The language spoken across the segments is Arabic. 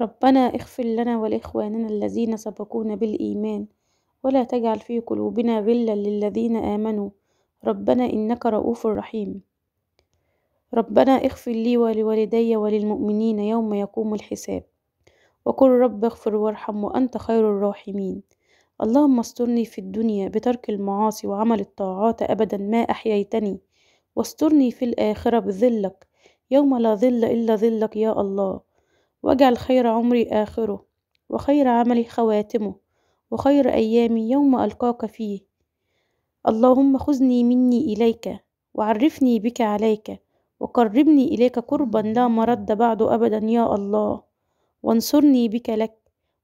ربنا اغفر لنا ولإخواننا الذين سبقونا بالإيمان ولا تجعل في قلوبنا غلا للذين آمنوا ربنا إنك رؤوف رحيم ربنا اغفر لي ولوالدي وللمؤمنين يوم يقوم الحساب وقل رب اغفر وارحم وأنت خير الراحمين اللهم استرني في الدنيا بترك المعاصي وعمل الطاعات أبدا ما أحييتني واسترني في الآخرة بظلك يوم لا ظل إلا ظلك يا الله واجعل خير عمري آخره وخير عملي خواتمه وخير أيامي يوم ألقاك فيه اللهم خذني مني إليك وعرفني بك عليك وقربني إليك قربا لا مرد بعد أبدا يا الله وانصرني بك لك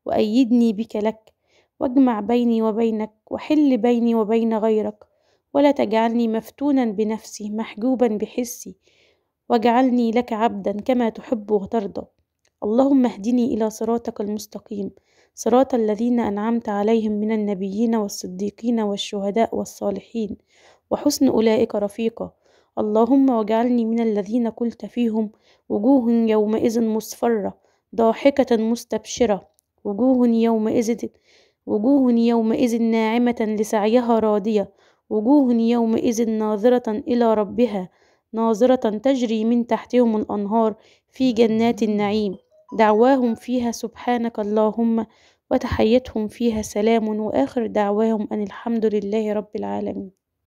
وأيدني بك لك واجمع بيني وبينك وحل بيني وبين غيرك ولا تجعلني مفتونا بنفسي محجوبا بحسي واجعلني لك عبدا كما تحب وترضى اللهم اهدني إلى صراطك المستقيم صراط الذين أنعمت عليهم من النبيين والصديقين والشهداء والصالحين وحسن أولئك رفيقا اللهم واجعلني من الذين قلت فيهم وجوه يومئذ مصفرة ضاحكة مستبشرة وجوه يومئذ وجوه يومئذ ناعمة لسعيها راضية وجوه يومئذ ناظرة إلى ربها ناظرة تجري من تحتهم الأنهار في جنات النعيم دعواهم فيها سبحانك اللهم وتحيتهم فيها سلام وآخر دعواهم أن الحمد لله رب العالمين